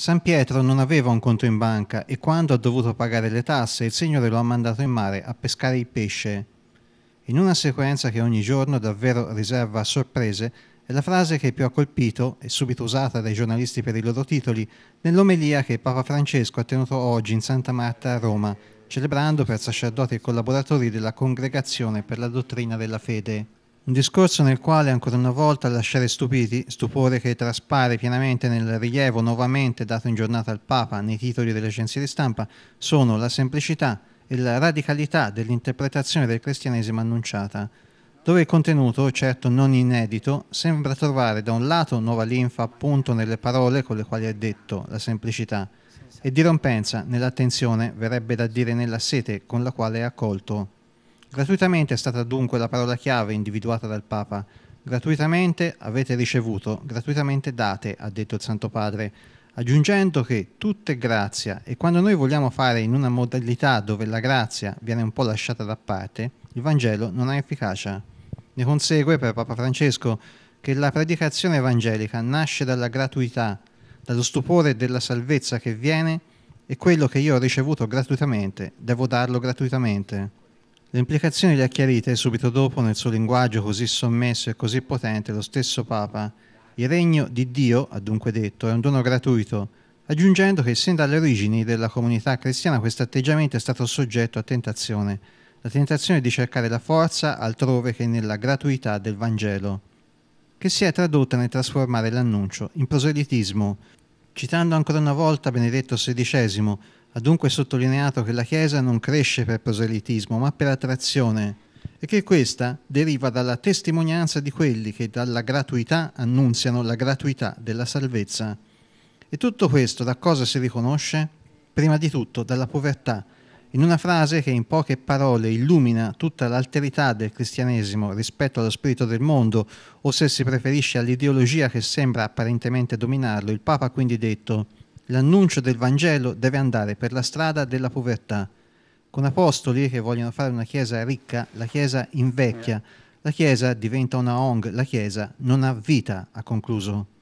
San Pietro non aveva un conto in banca e quando ha dovuto pagare le tasse il Signore lo ha mandato in mare a pescare il pesce. In una sequenza che ogni giorno davvero riserva sorprese è la frase che più ha colpito e subito usata dai giornalisti per i loro titoli nell'omelia che Papa Francesco ha tenuto oggi in Santa Marta a Roma, celebrando per sacerdoti e collaboratori della Congregazione per la Dottrina della Fede. Un discorso nel quale ancora una volta lasciare stupiti, stupore che traspare pienamente nel rilievo nuovamente dato in giornata al Papa nei titoli delle agenzie di stampa, sono la semplicità e la radicalità dell'interpretazione del cristianesimo annunciata, dove il contenuto, certo non inedito, sembra trovare da un lato nuova linfa appunto nelle parole con le quali è detto la semplicità e dirompenza nell'attenzione, verrebbe da dire nella sete con la quale è accolto Gratuitamente è stata dunque la parola chiave individuata dal Papa. Gratuitamente avete ricevuto, gratuitamente date, ha detto il Santo Padre, aggiungendo che tutto è grazia e quando noi vogliamo fare in una modalità dove la grazia viene un po' lasciata da parte, il Vangelo non ha efficacia. Ne consegue per Papa Francesco che la predicazione evangelica nasce dalla gratuità, dallo stupore della salvezza che viene e quello che io ho ricevuto gratuitamente devo darlo gratuitamente. Le implicazioni le ha chiarite subito dopo nel suo linguaggio così sommesso e così potente lo stesso Papa. Il regno di Dio, ha dunque detto, è un dono gratuito, aggiungendo che sin dalle origini della comunità cristiana questo atteggiamento è stato soggetto a tentazione, la tentazione di cercare la forza altrove che nella gratuità del Vangelo, che si è tradotta nel trasformare l'annuncio in proselitismo, citando ancora una volta Benedetto XVI, ha dunque sottolineato che la Chiesa non cresce per proselitismo, ma per attrazione, e che questa deriva dalla testimonianza di quelli che dalla gratuità annunziano la gratuità della salvezza. E tutto questo da cosa si riconosce? Prima di tutto dalla povertà, in una frase che in poche parole illumina tutta l'alterità del cristianesimo rispetto allo spirito del mondo, o se si preferisce all'ideologia che sembra apparentemente dominarlo, il Papa ha quindi detto l'annuncio del Vangelo deve andare per la strada della povertà, con apostoli che vogliono fare una Chiesa ricca, la Chiesa invecchia, la Chiesa diventa una ONG, la Chiesa non ha vita, ha concluso.